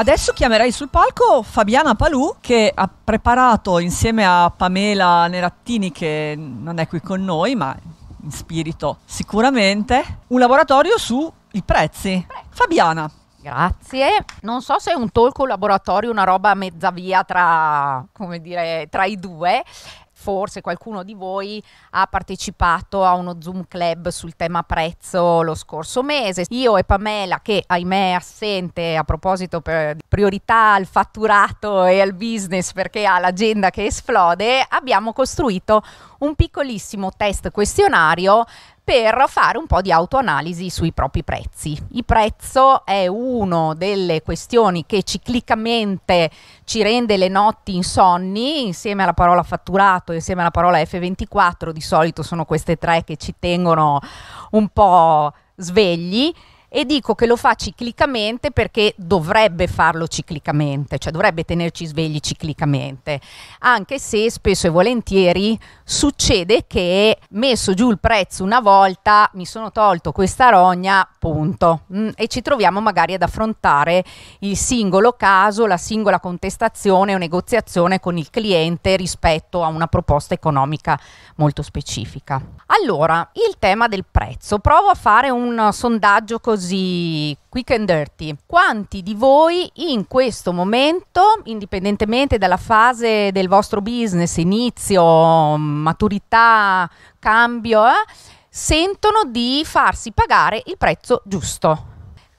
Adesso chiamerei sul palco Fabiana Palù che ha preparato insieme a Pamela Nerattini che non è qui con noi ma in spirito sicuramente un laboratorio sui prezzi. Fabiana, Grazie. Non so se è un talk o un laboratorio, una roba a mezza via tra, dire, tra i due forse qualcuno di voi ha partecipato a uno Zoom Club sul tema prezzo lo scorso mese. Io e Pamela, che ahimè è assente a proposito per priorità al fatturato e al business perché ha l'agenda che esplode, abbiamo costruito un piccolissimo test questionario per fare un po' di autoanalisi sui propri prezzi. Il prezzo è una delle questioni che ciclicamente ci rende le notti insonni, insieme alla parola fatturato, insieme alla parola F24, di solito sono queste tre che ci tengono un po' svegli e dico che lo fa ciclicamente perché dovrebbe farlo ciclicamente, cioè dovrebbe tenerci svegli ciclicamente, anche se spesso e volentieri succede che messo giù il prezzo una volta mi sono tolto questa rogna, punto, mm, e ci troviamo magari ad affrontare il singolo caso, la singola contestazione o negoziazione con il cliente rispetto a una proposta economica molto specifica. Allora, il tema del prezzo, provo a fare un sondaggio così così quick and dirty. Quanti di voi in questo momento, indipendentemente dalla fase del vostro business, inizio, maturità, cambio, eh, sentono di farsi pagare il prezzo giusto?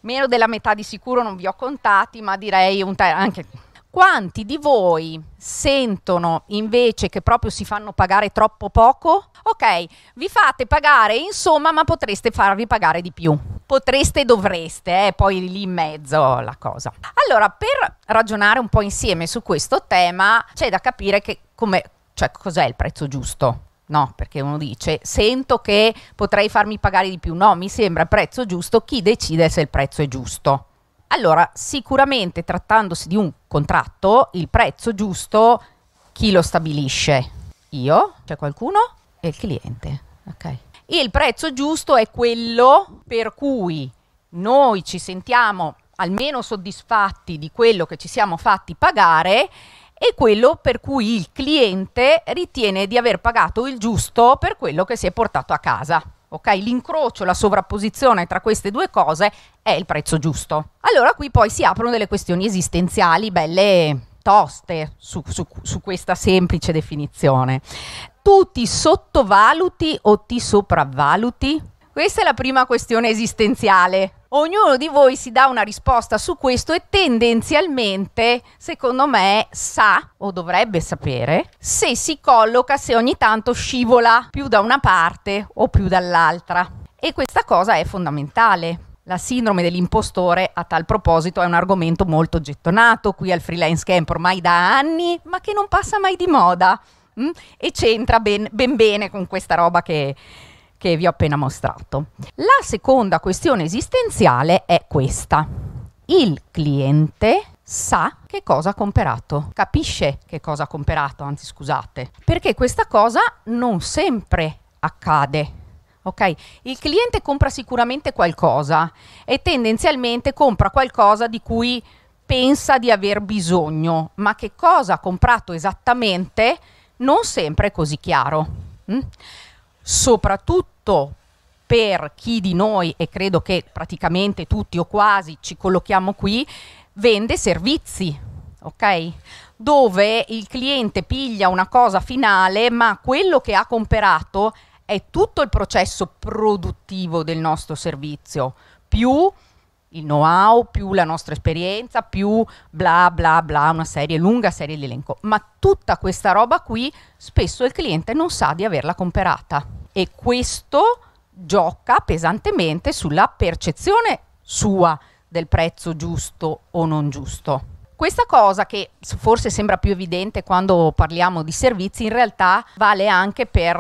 Meno della metà di sicuro non vi ho contati, ma direi un ter- anche quanti di voi sentono invece che proprio si fanno pagare troppo poco? Ok, vi fate pagare insomma, ma potreste farvi pagare di più potreste e dovreste, eh, poi lì in mezzo la cosa. Allora, per ragionare un po' insieme su questo tema, c'è da capire che come, cioè, cos'è il prezzo giusto. No, perché uno dice sento che potrei farmi pagare di più. No, mi sembra prezzo giusto. Chi decide se il prezzo è giusto? Allora, sicuramente trattandosi di un contratto, il prezzo giusto chi lo stabilisce? Io? C'è qualcuno? E il cliente. Ok. Il prezzo giusto è quello per cui noi ci sentiamo almeno soddisfatti di quello che ci siamo fatti pagare e quello per cui il cliente ritiene di aver pagato il giusto per quello che si è portato a casa. Okay? L'incrocio, la sovrapposizione tra queste due cose è il prezzo giusto. Allora qui poi si aprono delle questioni esistenziali belle toste su, su, su questa semplice definizione. Tu ti sottovaluti o ti sopravvaluti? Questa è la prima questione esistenziale ognuno di voi si dà una risposta su questo e tendenzialmente, secondo me, sa o dovrebbe sapere se si colloca, se ogni tanto scivola più da una parte o più dall'altra. E questa cosa è fondamentale la sindrome dell'impostore a tal proposito è un argomento molto gettonato qui al freelance camp ormai da anni, ma che non passa mai di moda mh? Mm? e c'entra ben, ben, bene con questa roba che, che vi ho appena mostrato. La seconda questione esistenziale è questa. Il cliente sa che cosa ha comperato, capisce che cosa ha comperato, anzi scusate, perché questa cosa non sempre accade Ok? Il cliente compra sicuramente qualcosa e tendenzialmente compra qualcosa di cui pensa di aver bisogno, ma che cosa ha comprato esattamente non sempre è così chiaro. Mm? Soprattutto per chi di noi, e credo che praticamente tutti o quasi ci collochiamo qui, vende servizi, ok? Dove il cliente piglia una cosa finale, ma quello che ha comprato è è tutto il processo produttivo del nostro servizio, più il know-how, più la nostra esperienza, più bla bla bla, una serie, lunga serie di elenco. Ma tutta questa roba qui spesso il cliente non sa di averla comperata e questo gioca pesantemente sulla percezione sua del prezzo giusto o non giusto. Questa cosa che forse sembra più evidente quando parliamo di servizi in realtà vale anche per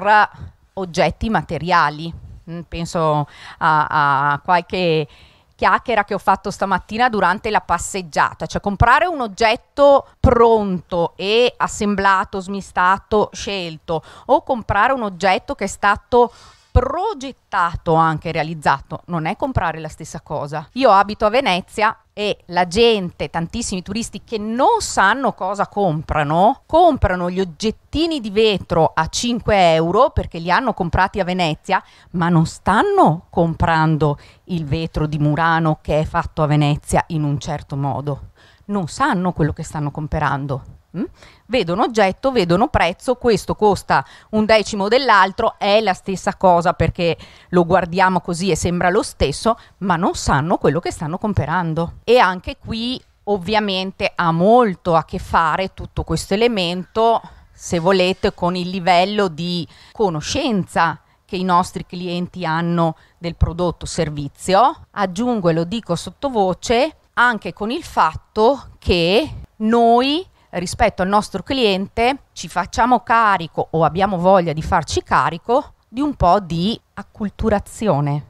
oggetti materiali. Mm, penso a, a qualche chiacchiera che ho fatto stamattina durante la passeggiata, cioè comprare un oggetto pronto e assemblato, smistato, scelto o comprare un oggetto che è stato progettato anche realizzato, non è comprare la stessa cosa. Io abito a Venezia e la gente, tantissimi turisti che non sanno cosa comprano, comprano gli oggettini di vetro a 5 euro perché li hanno comprati a Venezia, ma non stanno comprando il vetro di Murano che è fatto a Venezia in un certo modo. Non sanno quello che stanno comprando. Mm? Vedono oggetto, vedono prezzo, questo costa un decimo dell'altro, è la stessa cosa perché lo guardiamo così e sembra lo stesso, ma non sanno quello che stanno comprando. E anche qui ovviamente ha molto a che fare tutto questo elemento, se volete, con il livello di conoscenza che i nostri clienti hanno del prodotto o servizio. Aggiungo e lo dico sottovoce anche con il fatto che noi rispetto al nostro cliente ci facciamo carico o abbiamo voglia di farci carico di un po' di acculturazione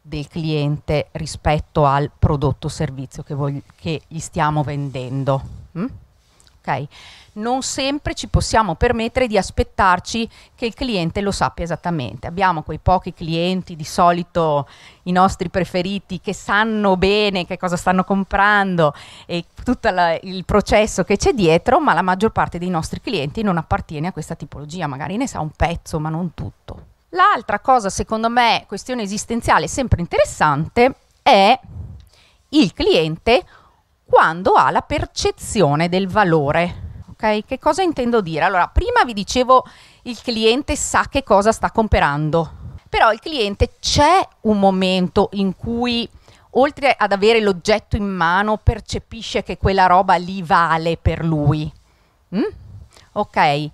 del cliente rispetto al prodotto o servizio che, che gli stiamo vendendo. Mm? Okay non sempre ci possiamo permettere di aspettarci che il cliente lo sappia esattamente. Abbiamo quei pochi clienti, di solito i nostri preferiti, che sanno bene che cosa stanno comprando e tutto la, il processo che c'è dietro, ma la maggior parte dei nostri clienti non appartiene a questa tipologia, magari ne sa un pezzo, ma non tutto. L'altra cosa, secondo me, questione esistenziale sempre interessante è il cliente quando ha la percezione del valore che cosa intendo dire? Allora, prima vi dicevo il cliente sa che cosa sta comprando, però il cliente c'è un momento in cui oltre ad avere l'oggetto in mano percepisce che quella roba lì vale per lui. Mm? Ok.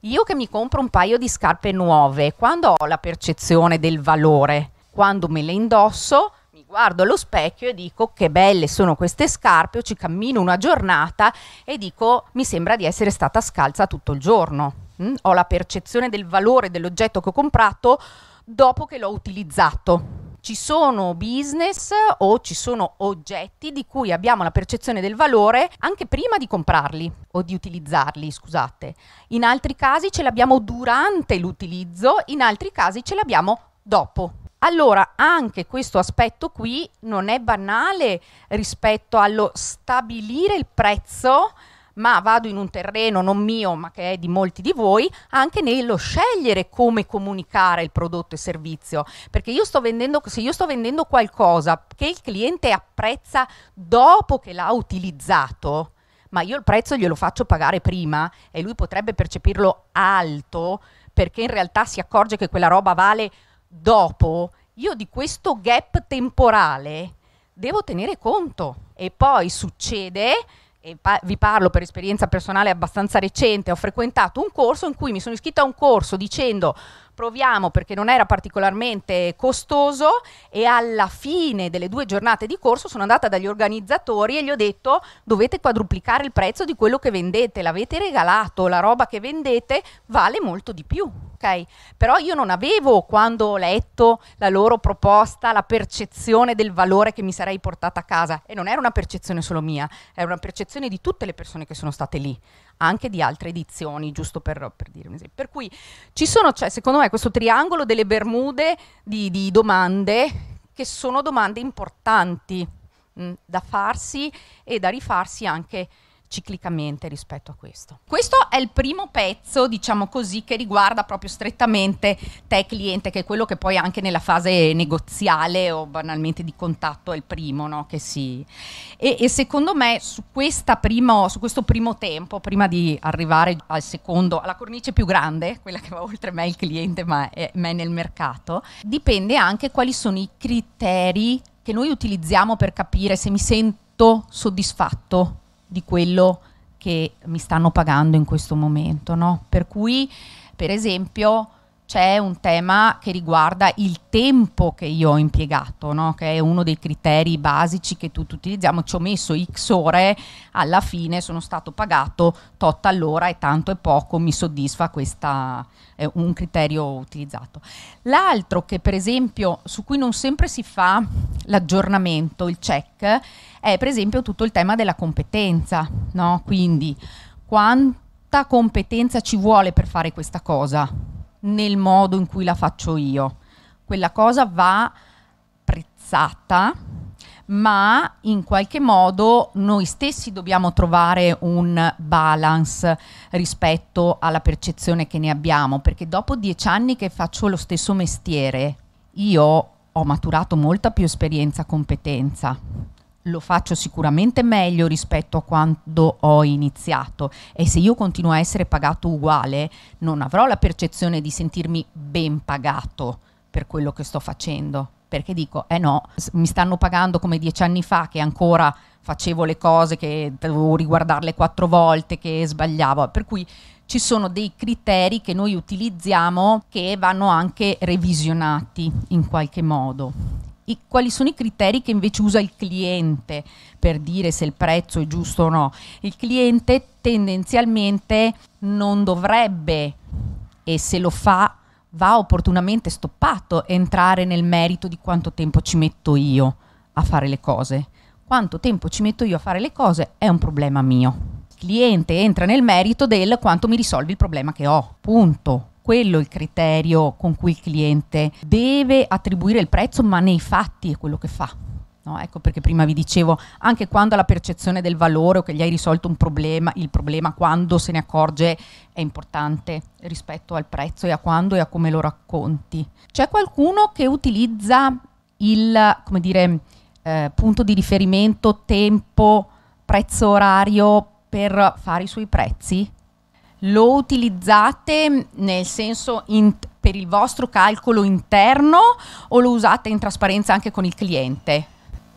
Io che mi compro un paio di scarpe nuove, quando ho la percezione del valore, quando me le indosso, guardo allo specchio e dico che belle sono queste scarpe, o ci cammino una giornata e dico mi sembra di essere stata scalza tutto il giorno. Mm? Ho la percezione del valore dell'oggetto che ho comprato dopo che l'ho utilizzato. Ci sono business o ci sono oggetti di cui abbiamo la percezione del valore anche prima di comprarli o di utilizzarli, scusate. In altri casi ce l'abbiamo durante l'utilizzo, in altri casi ce l'abbiamo dopo. Allora, anche questo aspetto qui non è banale rispetto allo stabilire il prezzo, ma vado in un terreno non mio, ma che è di molti di voi, anche nello scegliere come comunicare il prodotto e servizio. Perché io sto vendendo, se io sto vendendo qualcosa che il cliente apprezza dopo che l'ha utilizzato, ma io il prezzo glielo faccio pagare prima e lui potrebbe percepirlo alto perché in realtà si accorge che quella roba vale dopo io di questo gap temporale devo tenere conto e poi succede e pa vi parlo per esperienza personale abbastanza recente, ho frequentato un corso in cui mi sono iscritta a un corso dicendo proviamo perché non era particolarmente costoso e alla fine delle due giornate di corso sono andata dagli organizzatori e gli ho detto dovete quadruplicare il prezzo di quello che vendete, l'avete regalato, la roba che vendete vale molto di più. Okay? Però io non avevo quando ho letto la loro proposta la percezione del valore che mi sarei portata a casa e non era una percezione solo mia, era una percezione di tutte le persone che sono state lì anche di altre edizioni, giusto per, per dire un esempio. Per cui ci sono, cioè, secondo me, questo triangolo delle Bermude di, di domande che sono domande importanti mh, mm, da farsi e da rifarsi anche ciclicamente rispetto a questo. Questo è il primo pezzo, diciamo così, che riguarda proprio strettamente te cliente, che è quello che poi anche nella fase negoziale o banalmente di contatto è il primo no? che si... E, e secondo me su, primo, su, questo primo tempo, prima di arrivare al secondo, alla cornice più grande, quella che va oltre me il cliente, ma è, me nel mercato, dipende anche quali sono i criteri che noi utilizziamo per capire se mi sento soddisfatto di quello che mi stanno pagando in questo momento. No? Per cui, per esempio, c'è un tema che riguarda il tempo che io ho impiegato, no? che è uno dei criteri basici che tutti utilizziamo. Ci ho messo X ore, alla fine sono stato pagato tot all'ora e tanto e poco mi soddisfa questo è eh, un criterio utilizzato. L'altro che per esempio su cui non sempre si fa l'aggiornamento, il check, è per esempio tutto il tema della competenza, no? quindi quanta competenza ci vuole per fare questa cosa? nel modo in cui la faccio io. Quella cosa va prezzata, ma in qualche modo noi stessi dobbiamo trovare un balance rispetto alla percezione che ne abbiamo, perché dopo dieci anni che faccio lo stesso mestiere, io ho maturato molta più esperienza e competenza lo faccio sicuramente meglio rispetto a quando ho iniziato e se io continuo a essere pagato uguale non avrò la percezione di sentirmi ben pagato per quello che sto facendo perché dico eh no mi stanno pagando come dieci anni fa che ancora facevo le cose che dovevo riguardarle quattro volte che sbagliavo per cui ci sono dei criteri che noi utilizziamo che vanno anche revisionati in qualche modo i, quali sono i criteri che invece usa il cliente per dire se il prezzo è giusto o no. Il cliente tendenzialmente non dovrebbe, e se lo fa, va opportunamente stoppato, entrare nel merito di quanto tempo ci metto io a fare le cose. Quanto tempo ci metto io a fare le cose è un problema mio. Il cliente entra nel merito del quanto mi risolvi il problema che ho, punto quello il criterio con cui il cliente deve attribuire il prezzo, ma nei fatti è quello che fa. No, ecco perché prima vi dicevo, anche quando ha la percezione del valore o che gli hai risolto un problema, il problema quando se ne accorge è importante rispetto al prezzo e a quando e a come lo racconti. C'è qualcuno che utilizza il dire, eh, punto di riferimento tempo, prezzo orario per fare i suoi prezzi? lo utilizzate nel senso in, per il vostro calcolo interno o lo usate in trasparenza anche con il cliente?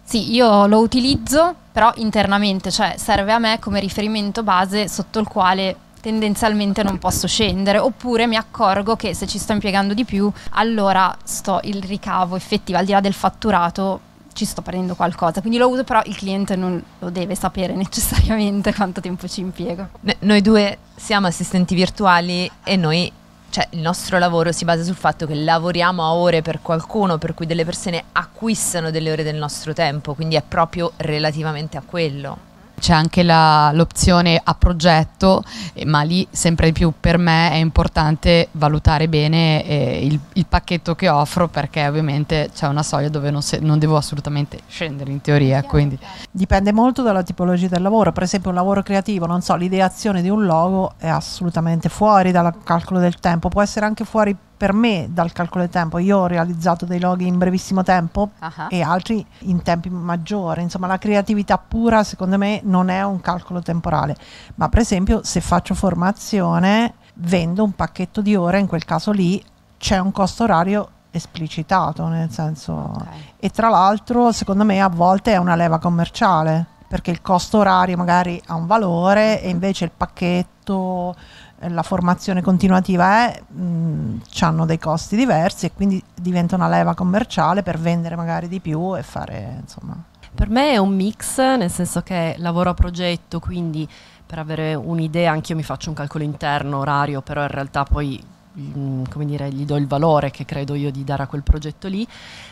Sì, io lo utilizzo però internamente, cioè serve a me come riferimento base sotto il quale tendenzialmente non posso scendere oppure mi accorgo che se ci sto impiegando di più allora sto il ricavo effettivo al di là del fatturato ci sto prendendo qualcosa, quindi lo uso, però il cliente non lo deve sapere necessariamente quanto tempo ci impiego. Noi due siamo assistenti virtuali e noi cioè il nostro lavoro si basa sul fatto che lavoriamo a ore per qualcuno, per cui delle persone acquistano delle ore del nostro tempo, quindi è proprio relativamente a quello c'è anche la, l'opzione a progetto, eh, ma lì sempre di più per me è importante valutare bene eh, il, il, pacchetto che offro perché ovviamente c'è una soglia dove non, se, non devo assolutamente scendere in teoria. Quindi. Dipende molto dalla tipologia del lavoro, per esempio un lavoro creativo, non so, l'ideazione di un logo è assolutamente fuori dal calcolo del tempo, può essere anche fuori per me dal calcolo del tempo, io ho realizzato dei loghi in brevissimo tempo uh-huh. e altri in tempi maggiori, insomma la creatività pura secondo me non è un calcolo temporale, ma per esempio se faccio formazione vendo un pacchetto di ore, in quel caso lì c'è un costo orario esplicitato, nel senso... Okay. E tra l'altro secondo me a volte è una leva commerciale perché il costo orario magari ha un valore e invece il pacchetto, eh, la formazione continuativa è, mh, mm, hanno dei costi diversi e quindi diventa una leva commerciale per vendere magari di più e fare insomma. Per me è un mix, nel senso che lavoro a progetto, quindi per avere un'idea anch'io mi faccio un calcolo interno, orario, però in realtà poi Mm, come dire, gli do il valore che credo io di dare a quel progetto lì,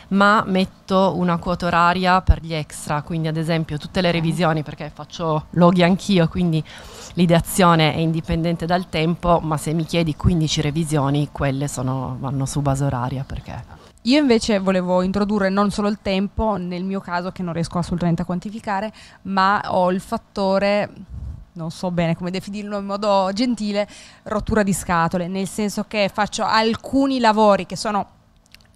ma metto una quota oraria per gli extra, quindi ad esempio tutte le revisioni, perché faccio loghi anch'io, quindi l'ideazione è indipendente dal tempo, ma se mi chiedi 15 revisioni, quelle sono, vanno su base oraria perché... Io invece volevo introdurre non solo il tempo, nel mio caso che non riesco assolutamente a quantificare, ma ho il fattore non so bene come definirlo in modo gentile, rottura di scatole, nel senso che faccio alcuni lavori che sono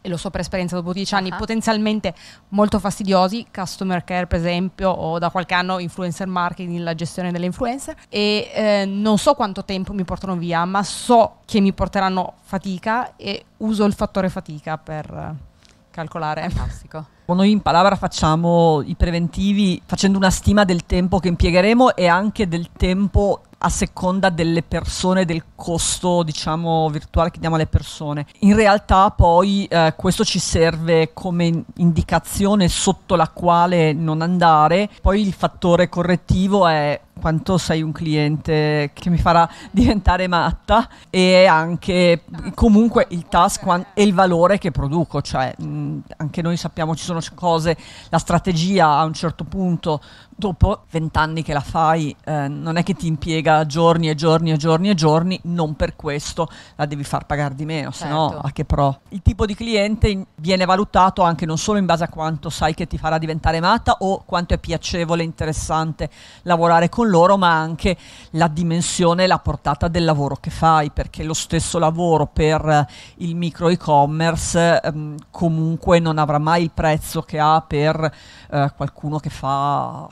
e lo so per esperienza dopo 10 anni, uh-huh. potenzialmente molto fastidiosi, customer care per esempio, o da qualche anno influencer marketing, la gestione delle influencer, e eh, non so quanto tempo mi portano via, ma so che mi porteranno fatica e uso il fattore fatica per calcolare. Fantastico. Noi in Palavra facciamo i preventivi facendo una stima del tempo che impiegheremo e anche del tempo a seconda delle persone, del costo diciamo virtuale che diamo alle persone. In realtà poi eh, questo ci serve come indicazione sotto la quale non andare, poi il fattore correttivo è quanto sei un cliente che mi farà diventare matta e anche comunque il task e il valore che produco, cioè anche noi sappiamo ci sono cose, la strategia a un certo punto dopo vent'anni che la fai, eh, non è che ti impiega giorni e giorni e giorni e giorni, non per questo la devi far pagare di meno, certo. se no certo. a che pro. Il tipo di cliente viene valutato anche non solo in base a quanto sai che ti farà diventare matta o quanto è piacevole, e interessante lavorare con loro, ma anche la dimensione e la portata del lavoro che fai, perché lo stesso lavoro per eh, il micro e-commerce ehm, comunque non avrà mai il prezzo che ha per eh, qualcuno che fa...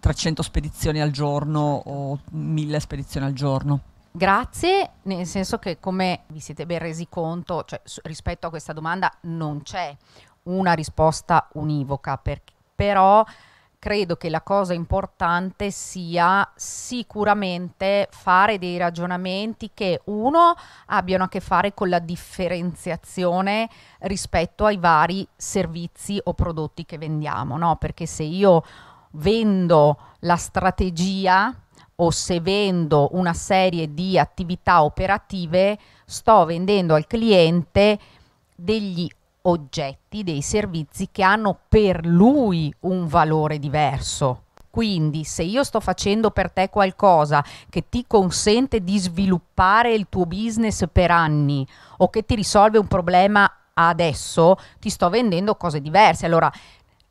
300 spedizioni al giorno o 1000 spedizioni al giorno. Grazie, nel senso che come vi siete ben resi conto, cioè, rispetto a questa domanda non c'è una risposta univoca, per, però credo che la cosa importante sia sicuramente fare dei ragionamenti che uno abbiano a che fare con la differenziazione rispetto ai vari servizi o prodotti che vendiamo, no? Perché se io vendo la strategia o se vendo una serie di attività operative, sto vendendo al cliente degli oggetti, dei servizi che hanno per lui un valore diverso. Quindi se io sto facendo per te qualcosa che ti consente di sviluppare il tuo business per anni o che ti risolve un problema adesso, ti sto vendendo cose diverse. Allora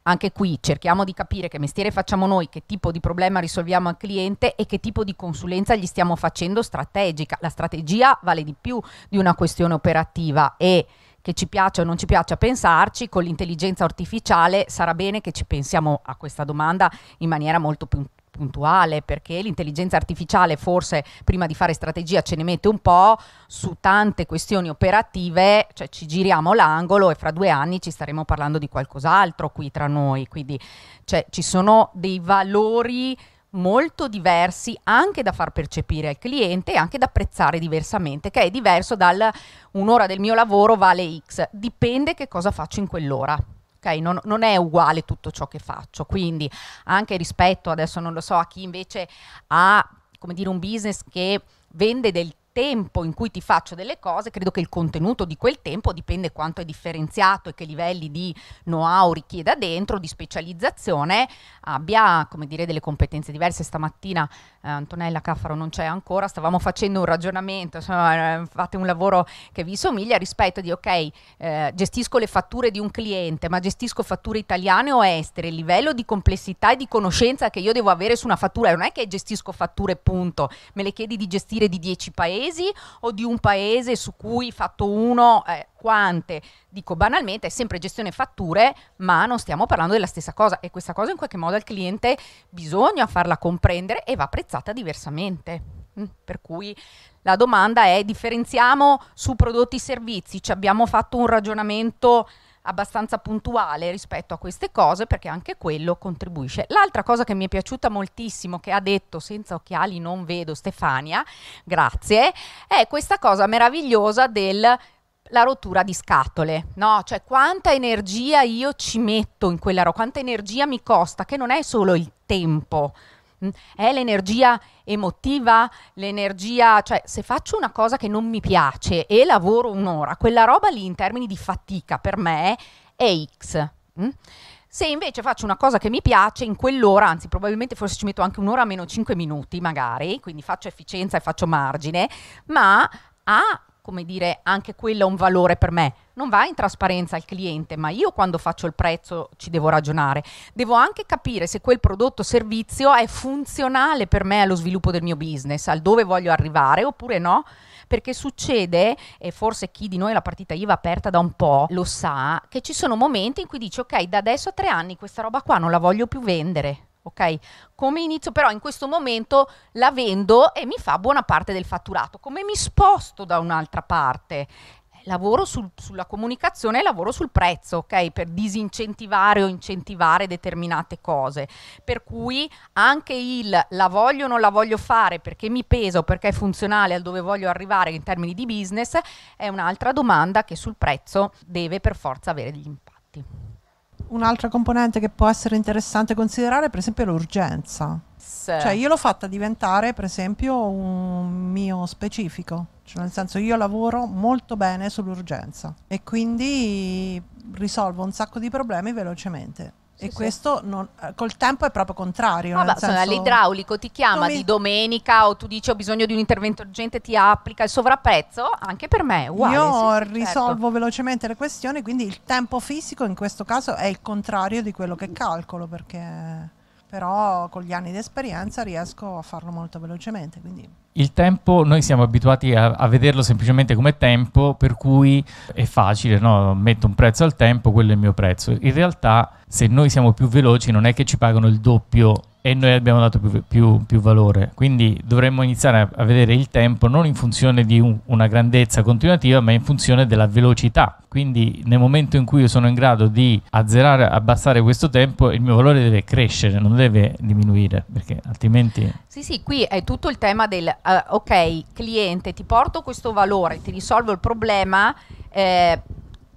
anche qui cerchiamo di capire che mestiere facciamo noi, che tipo di problema risolviamo al cliente e che tipo di consulenza gli stiamo facendo strategica. La strategia vale di più di una questione operativa e che ci piaccia o non ci piaccia pensarci, con l'intelligenza artificiale sarà bene che ci pensiamo a questa domanda in maniera molto più, puntuale perché l'intelligenza artificiale forse prima di fare strategia ce ne mette un po' su tante questioni operative, cioè ci giriamo l'angolo e fra due anni ci staremo parlando di qualcos'altro qui tra noi, quindi cioè, ci sono dei valori molto diversi anche da far percepire al cliente e anche da apprezzare diversamente, che è diverso dal un'ora del mio lavoro vale X, dipende che cosa faccio in quell'ora ok? Non, non, è uguale tutto ciò che faccio, quindi anche rispetto adesso non lo so a chi invece ha come dire un business che vende del tempo in cui ti faccio delle cose, credo che il contenuto di quel tempo dipende quanto è differenziato e che livelli di know-how richieda dentro, di specializzazione, abbia come dire delle competenze diverse. Stamattina eh, Antonella Caffaro non c'è ancora, stavamo facendo un ragionamento, insomma, eh, fate un lavoro che vi somiglia rispetto di ok, eh, gestisco le fatture di un cliente, ma gestisco fatture italiane o estere, il livello di complessità e di conoscenza che io devo avere su una fattura, non è che gestisco fatture punto, me le chiedi di gestire di 10 paesi paesi o di un paese su cui fatto uno eh, quante? Dico banalmente, è sempre gestione fatture, ma non stiamo parlando della stessa cosa e questa cosa in qualche modo al cliente bisogna farla comprendere e va apprezzata diversamente. Mm, per cui la domanda è differenziamo su prodotti e servizi, ci abbiamo fatto un ragionamento abbastanza puntuale rispetto a queste cose perché anche quello contribuisce. L'altra cosa che mi è piaciuta moltissimo che ha detto senza occhiali non vedo Stefania, grazie, è questa cosa meravigliosa del la rottura di scatole, no? Cioè quanta energia io ci metto in quella roba, quanta energia mi costa, che non è solo il tempo, è l'energia emotiva, l'energia, cioè se faccio una cosa che non mi piace e lavoro un'ora, quella roba lì in termini di fatica per me è X. Mm? Se invece faccio una cosa che mi piace, in quell'ora, anzi probabilmente forse ci metto anche un'ora meno 5 minuti magari, quindi faccio efficienza e faccio margine, ma ha come dire, anche quello è un valore per me. Non va in trasparenza al cliente, ma io quando faccio il prezzo ci devo ragionare. Devo anche capire se quel prodotto o servizio è funzionale per me allo sviluppo del mio business, al dove voglio arrivare oppure no. Perché succede, e forse chi di noi la partita IVA aperta da un po' lo sa, che ci sono momenti in cui dici ok, da adesso a tre anni questa roba qua non la voglio più vendere ok? Come inizio però in questo momento la vendo e mi fa buona parte del fatturato. Come mi sposto da un'altra parte? Lavoro sul, sulla comunicazione e lavoro sul prezzo, ok? Per disincentivare o incentivare determinate cose. Per cui anche il la voglio o non la voglio fare perché mi pesa o perché è funzionale al dove voglio arrivare in termini di business è un'altra domanda che sul prezzo deve per forza avere degli impatti un'altra componente che può essere interessante considerare, per esempio, è l'urgenza. Sì. Cioè, io l'ho fatta diventare, per esempio, un mio specifico. Cioè, nel senso, io lavoro molto bene sull'urgenza e quindi risolvo un sacco di problemi velocemente sì, e questo non, eh, col tempo è proprio contrario. Ah, senso... L'idraulico ti chiama mi... di domenica o tu dici ho bisogno di un intervento urgente, ti applica il sovrapprezzo, anche per me. è Uguale, Io sì, risolvo certo. velocemente le questioni, quindi il tempo fisico in questo caso è il contrario di quello che calcolo, perché però con gli anni di esperienza riesco a farlo molto velocemente. Quindi il tempo, noi siamo abituati a, a, vederlo semplicemente come tempo, per cui è facile, no? metto un prezzo al tempo, quello è il mio prezzo. In realtà, se noi siamo più veloci, non è che ci pagano il doppio e noi abbiamo dato più, più, più, valore. Quindi dovremmo iniziare a, vedere il tempo non in funzione di un, una grandezza continuativa, ma in funzione della velocità. Quindi nel momento in cui io sono in grado di azzerare, abbassare questo tempo, il mio valore deve crescere, non deve diminuire, perché altrimenti... Sì, sì, qui è tutto il tema del, uh, ok, cliente, ti porto questo valore, ti risolvo il problema. Eh,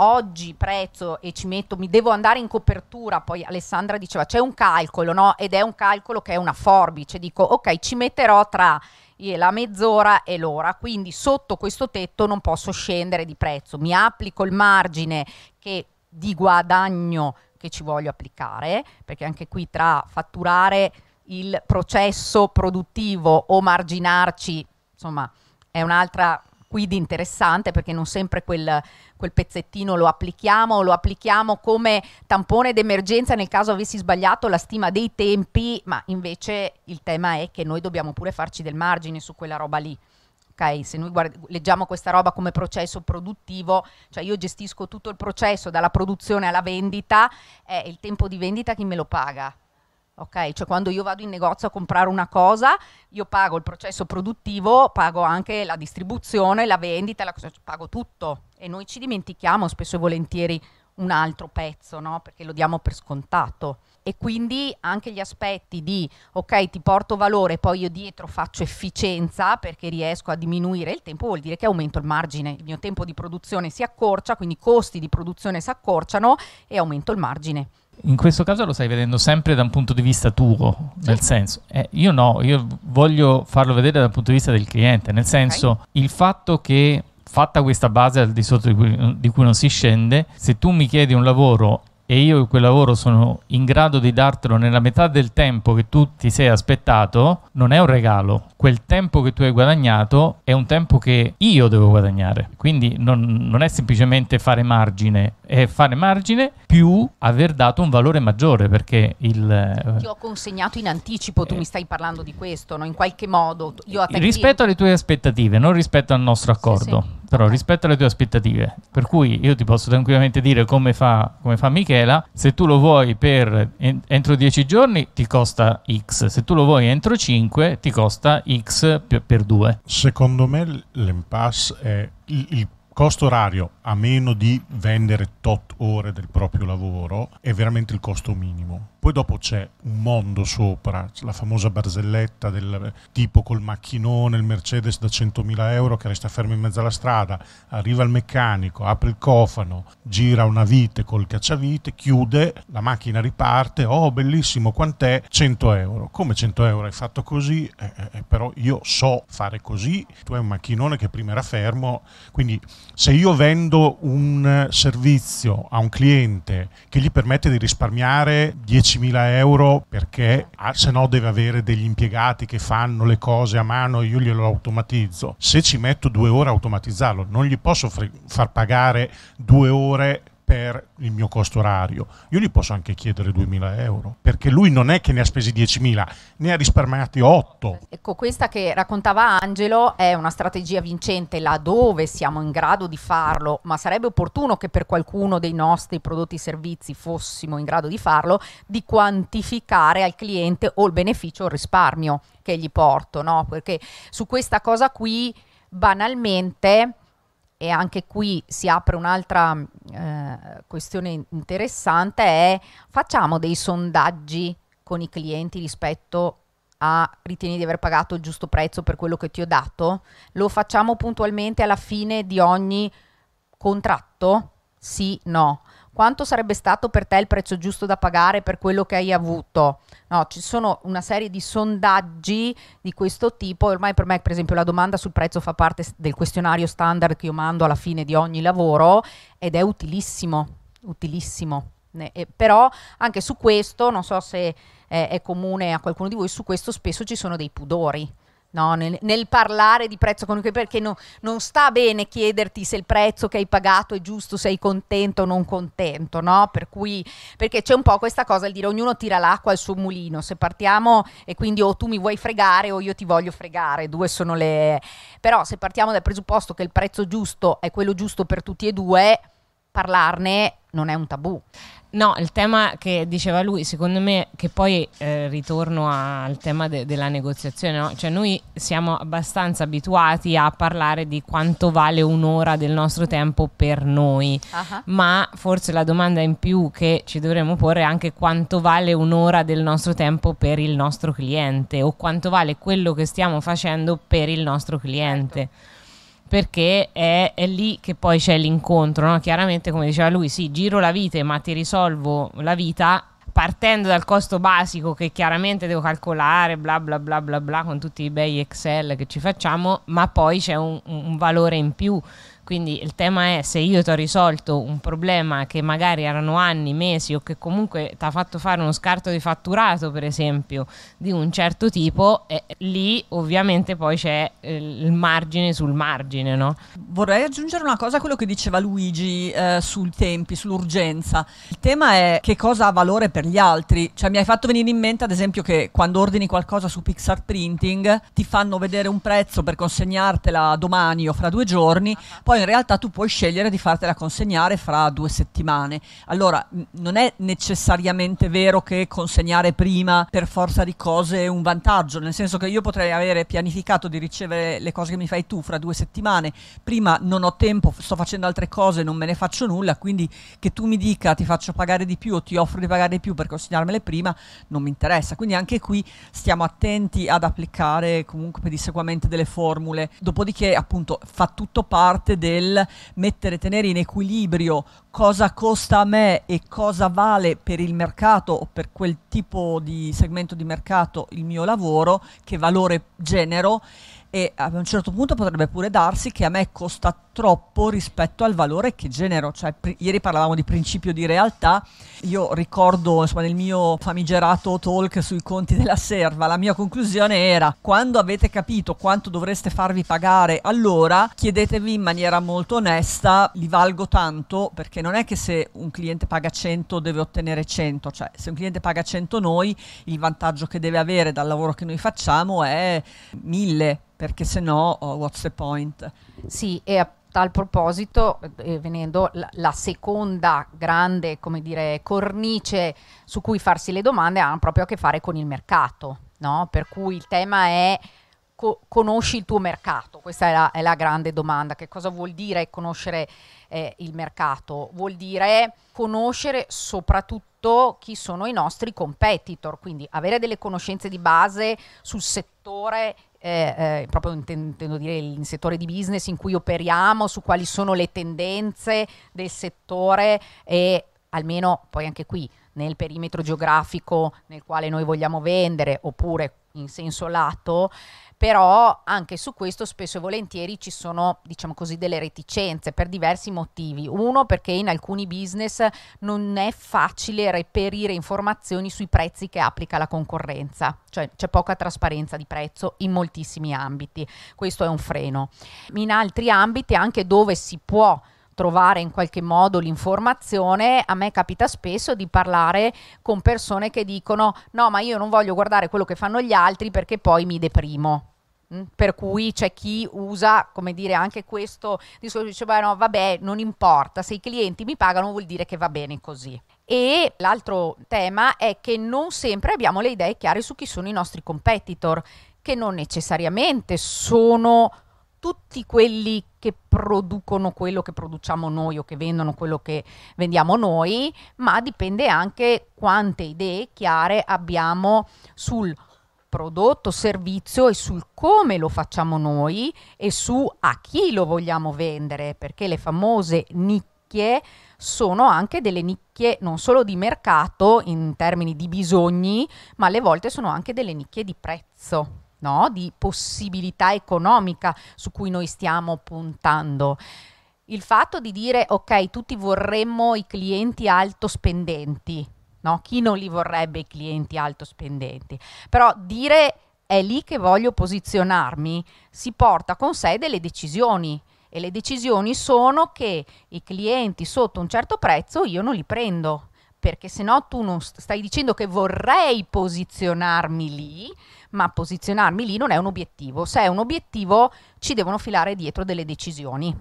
oggi prezzo e ci metto, mi devo andare in copertura, poi Alessandra diceva c'è un calcolo, no? Ed è un calcolo che è una forbice, dico ok ci metterò tra la mezz'ora e l'ora, quindi sotto questo tetto non posso scendere di prezzo, mi applico il margine che di guadagno che ci voglio applicare, perché anche qui tra fatturare il processo produttivo o marginarci, insomma, è un'altra qui di interessante perché non sempre quel, quel pezzettino lo applichiamo o lo applichiamo come tampone d'emergenza nel caso avessi sbagliato la stima dei tempi, ma invece il tema è che noi dobbiamo pure farci del margine su quella roba lì. Okay, se noi guard- leggiamo questa roba come processo produttivo, cioè io gestisco tutto il processo dalla produzione alla vendita, è il tempo di vendita chi me lo paga? ok? Cioè quando io vado in negozio a comprare una cosa, io pago il processo produttivo, pago anche la distribuzione, la vendita, la cosa, pago tutto e noi ci dimentichiamo spesso e volentieri un altro pezzo, no? Perché lo diamo per scontato. E quindi anche gli aspetti di ok, ti porto valore, poi io dietro faccio efficienza perché riesco a diminuire il tempo, vuol dire che aumento il margine, il mio tempo di produzione si accorcia, quindi i costi di produzione si accorciano e aumento il margine in questo caso lo stai vedendo sempre da un punto di vista tuo, sì. nel senso, eh, io no, io voglio farlo vedere dal punto di vista del cliente, nel senso okay. il fatto che fatta questa base al di sotto di cui, di cui, non si scende, se tu mi chiedi un lavoro e io quel lavoro sono in grado di dartelo nella metà del tempo che tu ti sei aspettato, non è un regalo. Quel tempo che tu hai guadagnato è un tempo che io devo guadagnare. Quindi non, non è semplicemente fare margine, è fare margine più aver dato un valore maggiore perché il... ti eh, ho consegnato in anticipo, tu eh, mi stai parlando di questo, no? in qualche modo. Io a te rispetto alle tue aspettative, non rispetto al nostro accordo. Sì, sì però rispetto alle tue aspettative. Per cui io ti posso tranquillamente dire come fa, come fa Michela, se tu lo vuoi per entro 10 giorni ti costa X, se tu lo vuoi entro 5 ti costa X per 2. Secondo me l'impasse è il, il costo orario a meno di vendere tot ore del proprio lavoro, è veramente il costo minimo. Poi dopo c'è un mondo sopra, la famosa barzelletta del tipo col macchinone, il Mercedes da 100.000 euro che resta fermo in mezzo alla strada, arriva il meccanico, apre il cofano, gira una vite col cacciavite, chiude, la macchina riparte, oh bellissimo quant'è, 100 euro. Come 100 euro? Hai fatto così? Eh, eh, eh, però io so fare così, tu hai un macchinone che prima era fermo, quindi se io vendo dando un servizio a un cliente che gli permette di risparmiare 10.000 euro perché ah, se no deve avere degli impiegati che fanno le cose a mano, e io glielo automatizzo. Se ci metto due ore a automatizzarlo, non gli posso far pagare due ore per il mio costo orario, io gli posso anche chiedere 2.000 euro, perché lui non è che ne ha spesi 10.000, ne ha risparmiati 8. Ecco, questa che raccontava Angelo è una strategia vincente laddove siamo in grado di farlo, ma sarebbe opportuno che per qualcuno dei nostri prodotti e servizi fossimo in grado di farlo, di quantificare al cliente o il beneficio o il risparmio che gli porto, no? Perché su questa cosa qui banalmente e anche qui si apre un'altra mm, eh, questione interessante, è facciamo dei sondaggi con i clienti rispetto a ritieni di aver pagato il giusto prezzo per quello che ti ho dato? Lo facciamo puntualmente alla fine di ogni contratto? Sì, no quanto sarebbe stato per te il prezzo giusto da pagare per quello che hai avuto? No, ci sono una serie di sondaggi di questo tipo, ormai per me per esempio la domanda sul prezzo fa parte del questionario standard che io mando alla fine di ogni lavoro ed è utilissimo, utilissimo. Eh, però anche su questo, non so se eh, è comune a qualcuno di voi, su questo spesso ci sono dei pudori. No, nel, nel, parlare di prezzo con cui perché no, non sta bene chiederti se il prezzo che hai pagato è giusto, sei contento o non contento, no? Per cui, perché c'è un po' questa cosa di dire ognuno tira l'acqua al suo mulino, se partiamo e quindi o tu mi vuoi fregare o io ti voglio fregare, due sono le... però se partiamo dal presupposto che il prezzo giusto è quello giusto per tutti e due, parlarne non è un tabù. No, il tema che diceva lui, secondo me, che poi eh, ritorno al tema de- della negoziazione, no? cioè noi siamo abbastanza abituati a parlare di quanto vale un'ora del nostro tempo per noi, uh-huh. ma forse la domanda in più che ci dovremmo porre è anche quanto vale un'ora del nostro tempo per il nostro cliente o quanto vale quello che stiamo facendo per il nostro cliente. Certo perché è, è, lì che poi c'è l'incontro, no? chiaramente come diceva lui, sì, giro la vita ma ti risolvo la vita partendo dal costo basico che chiaramente devo calcolare, bla bla bla bla bla, con tutti i bei Excel che ci facciamo, ma poi c'è un, un valore in più quindi il tema è se io ti ho risolto un problema che magari erano anni, mesi o che comunque ti ha fatto fare uno scarto di fatturato, per esempio, di un certo tipo, eh, lì ovviamente poi c'è eh, il margine sul margine. No? Vorrei aggiungere una cosa a quello che diceva Luigi eh, sui tempi, sull'urgenza. Il tema è che cosa ha valore per gli altri. Cioè mi hai fatto venire in mente ad esempio che quando ordini qualcosa su Pixar Printing ti fanno vedere un prezzo per consegnartela domani o fra due giorni, poi in realtà tu puoi scegliere di fartela consegnare fra due settimane. Allora, non è necessariamente vero che consegnare prima per forza di cose è un vantaggio, nel senso che io potrei avere pianificato di ricevere le cose che mi fai tu fra due settimane, prima non ho tempo, sto facendo altre cose, non me ne faccio nulla, quindi che tu mi dica ti faccio pagare di più o ti offro di pagare di più per consegnarmele prima non mi interessa. Quindi anche qui stiamo attenti ad applicare comunque pedissequamente delle formule, dopodiché appunto fa tutto parte del del mettere, tenere in equilibrio cosa costa a me e cosa vale per il mercato o per quel tipo di segmento di mercato il mio lavoro, che valore genero e a un certo punto potrebbe pure darsi che a me costa troppo rispetto al valore che genero, cioè pr- ieri parlavamo di principio di realtà, io ricordo insomma nel mio famigerato talk sui conti della serva, la mia conclusione era quando avete capito quanto dovreste farvi pagare allora chiedetevi in maniera molto onesta, li valgo tanto perché non è che se un cliente paga 100 deve ottenere 100, cioè se un cliente paga 100 noi il vantaggio che deve avere dal lavoro che noi facciamo è 1000 perché se no oh, what's the point? Sì, e a tal proposito, eh, venendo la, la, seconda grande dire, cornice su cui farsi le domande ha proprio a che fare con il mercato, no? per cui il tema è co- conosci il tuo mercato, questa è la, è la, grande domanda, che cosa vuol dire conoscere eh, il mercato? Vuol dire conoscere soprattutto chi sono i nostri competitor, quindi avere delle conoscenze di base sul settore eh, proprio intendo dire il settore di business in cui operiamo, su quali sono le tendenze del settore e almeno poi anche qui nel perimetro geografico nel quale noi vogliamo vendere oppure in senso lato, però anche su questo spesso e volentieri ci sono, diciamo così, delle reticenze per diversi motivi. Uno perché in alcuni business non è facile reperire informazioni sui prezzi che applica la concorrenza, cioè c'è poca trasparenza di prezzo in moltissimi ambiti. Questo è un freno. In altri ambiti anche dove si può trovare in qualche modo l'informazione, a me capita spesso di parlare con persone che dicono no, ma io non voglio guardare quello che fanno gli altri perché poi mi deprimo. Mm, per cui c'è chi usa, come dire, anche questo discorso, dice, beh no, vabbè, non importa, se i clienti mi pagano vuol dire che va bene così. E l'altro tema è che non sempre abbiamo le idee chiare su chi sono i nostri competitor, che non necessariamente sono tutti quelli che producono quello che produciamo noi o che vendono quello che vendiamo noi, ma dipende anche quante idee chiare abbiamo sul prodotto, servizio e sul come lo facciamo noi e su a chi lo vogliamo vendere, perché le famose nicchie sono anche delle nicchie non solo di mercato in termini di bisogni, ma alle volte sono anche delle nicchie di prezzo no? di possibilità economica su cui noi stiamo puntando. Il fatto di dire ok, tutti vorremmo i clienti alto spendenti, no? chi non li vorrebbe i clienti alto spendenti, però dire è lì che voglio posizionarmi si porta con sé delle decisioni e le decisioni sono che i clienti sotto un certo prezzo io non li prendo perché se no tu non stai dicendo che vorrei posizionarmi lì, ma posizionarmi lì non è un obiettivo. Se è un obiettivo ci devono filare dietro delle decisioni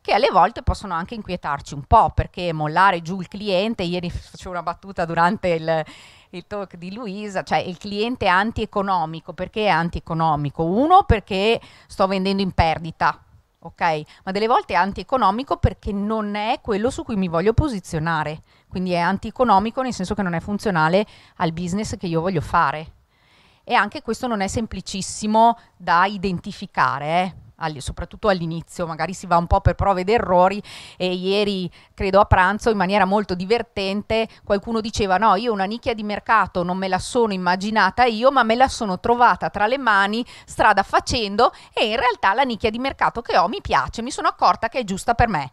che alle volte possono anche inquietarci un po', perché mollare giù il cliente, ieri facevo una battuta durante il, il talk di Luisa, cioè il cliente antieconomico, perché è antieconomico? Uno perché sto vendendo in perdita, ok? Ma delle volte è antieconomico perché non è quello su cui mi voglio posizionare, quindi è antieconomico nel senso che non è funzionale al business che io voglio fare. E anche questo non è semplicissimo da identificare, eh? All soprattutto all'inizio, magari si va un po' per prove ed errori e ieri, credo a pranzo, in maniera molto divertente, qualcuno diceva no, io una nicchia di mercato non me la sono immaginata io, ma me la sono trovata tra le mani strada facendo e in realtà la nicchia di mercato che ho mi piace, mi sono accorta che è giusta per me.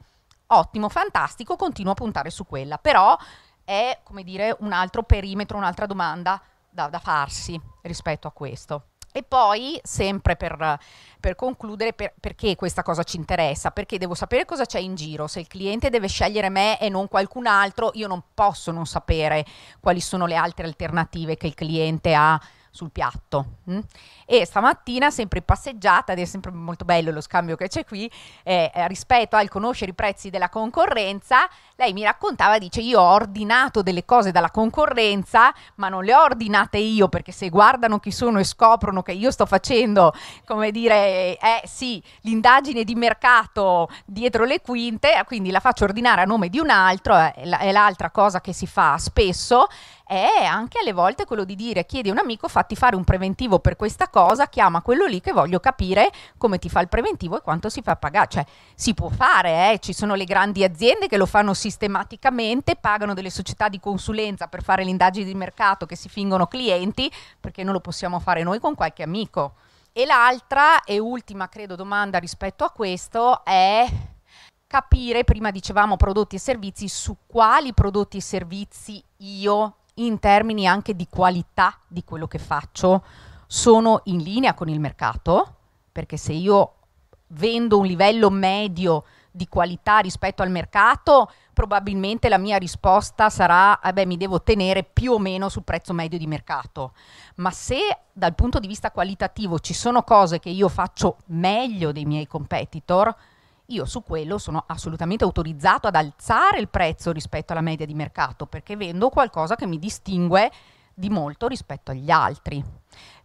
Ottimo, fantastico, continuo a puntare su quella, però è come dire un altro perimetro, un'altra domanda da, da farsi rispetto a questo. E poi, sempre per, per concludere, per, perché questa cosa ci interessa? Perché devo sapere cosa c'è in giro. Se il cliente deve scegliere me e non qualcun altro, io non posso non sapere quali sono le altre alternative che il cliente ha sul piatto. Mh? Mm? E stamattina, sempre in passeggiata, ed è sempre molto bello lo scambio che c'è qui, eh, eh, rispetto al conoscere i prezzi della concorrenza, lei mi raccontava, dice, io ho ordinato delle cose dalla concorrenza, ma non le ho ordinate io, perché se guardano chi sono e scoprono che io sto facendo, come dire, eh sì, l'indagine di mercato dietro le quinte, quindi la faccio ordinare a nome di un altro, è eh, l'altra cosa che si fa spesso, è anche alle volte quello di dire chiedi a un amico fatti fare un preventivo per questa cosa, chiama quello lì che voglio capire come ti fa il preventivo e quanto si fa pagare. Cioè si può fare, eh? ci sono le grandi aziende che lo fanno sistematicamente, pagano delle società di consulenza per fare le indagini di mercato che si fingono clienti, perché non lo possiamo fare noi con qualche amico. E l'altra e ultima, credo, domanda rispetto a questo è capire, prima dicevamo prodotti e servizi, su quali prodotti e servizi io in termini anche di qualità di quello che faccio sono in linea con il mercato, perché se io vendo un livello medio di qualità rispetto al mercato, probabilmente la mia risposta sarà, eh beh, mi devo tenere più o meno sul prezzo medio di mercato. Ma se dal punto di vista qualitativo ci sono cose che io faccio meglio dei miei competitor, io su quello sono assolutamente autorizzato ad alzare il prezzo rispetto alla media di mercato perché vendo qualcosa che mi distingue di molto rispetto agli altri.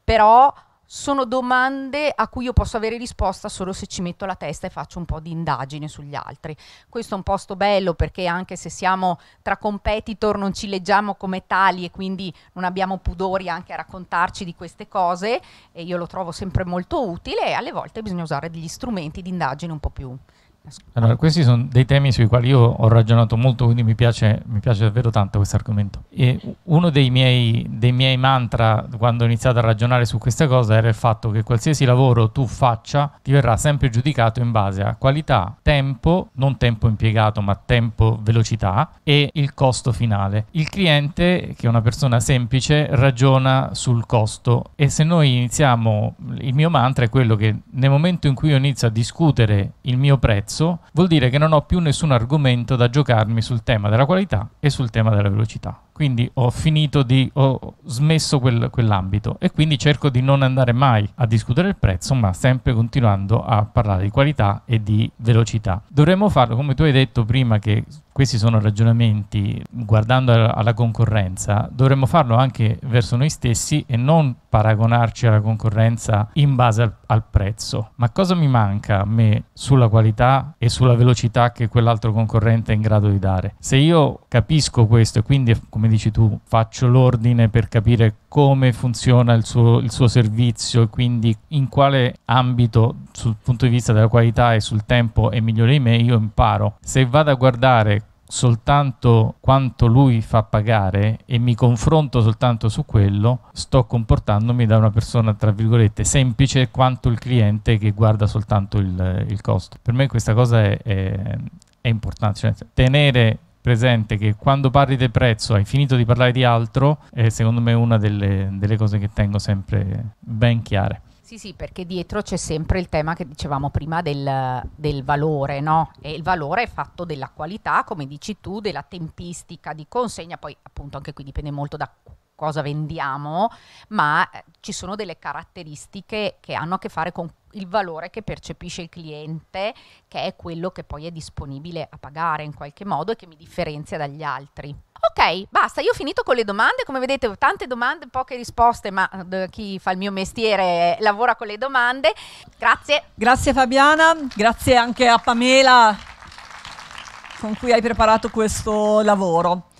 Però sono domande a cui io posso avere risposta solo se ci metto la testa e faccio un po' di indagine sugli altri. Questo è un posto bello perché anche se siamo tra competitor non ci leggiamo come tali e quindi non abbiamo pudori anche a raccontarci di queste cose e io lo trovo sempre molto utile e alle volte bisogna usare degli strumenti di indagine un po' più allora, questi sono dei temi sui quali io ho ragionato molto, quindi mi piace, mi piace davvero tanto questo argomento. E uno dei miei, dei miei, mantra quando ho iniziato a ragionare su questa cosa era il fatto che qualsiasi lavoro tu faccia ti verrà sempre giudicato in base a qualità, tempo, non tempo impiegato, ma tempo, velocità e il costo finale. Il cliente, che è una persona semplice, ragiona sul costo e se noi iniziamo, il mio mantra è quello che nel momento in cui io inizio a discutere il mio prezzo, adesso vuol dire che non ho più nessun argomento da giocarmi sul tema della qualità e sul tema della velocità. Quindi ho finito di, ho smesso quel, quell'ambito e quindi cerco di non andare mai a discutere il prezzo, ma sempre continuando a parlare di qualità e di velocità. Dovremmo farlo, come tu hai detto prima, che questi sono ragionamenti guardando alla concorrenza, dovremmo farlo anche verso noi stessi e non paragonarci alla concorrenza in base al, al prezzo. Ma cosa mi manca a me sulla qualità e sulla velocità che quell'altro concorrente è in grado di dare. Se io capisco questo e quindi, come dici tu, faccio l'ordine per capire come funziona il suo, il suo servizio e quindi in quale ambito sul punto di vista della qualità e sul tempo è migliore di me, io imparo. Se vado a guardare soltanto quanto lui fa pagare e mi confronto soltanto su quello, sto comportandomi da una persona, tra virgolette, semplice quanto il cliente che guarda soltanto il, il costo. Per me questa cosa è, è, è importante, cioè, tenere presente che quando parli del prezzo hai finito di parlare di altro è secondo me una delle, delle cose che tengo sempre ben chiare. Sì, sì, perché dietro c'è sempre il tema che dicevamo prima del, del valore, no? E il valore è fatto della qualità, come dici tu, della tempistica di consegna, poi appunto anche qui dipende molto da cosa vendiamo, ma eh, ci sono delle caratteristiche che hanno a che fare con il valore che percepisce il cliente, che è quello che poi è disponibile a pagare in qualche modo e che mi differenzia dagli altri. Ok, basta, io ho finito con le domande, come vedete tante domande, poche risposte, ma eh, chi fa il mio mestiere eh, lavora con le domande. Grazie. Grazie Fabiana, grazie anche a Pamela con cui hai preparato questo lavoro.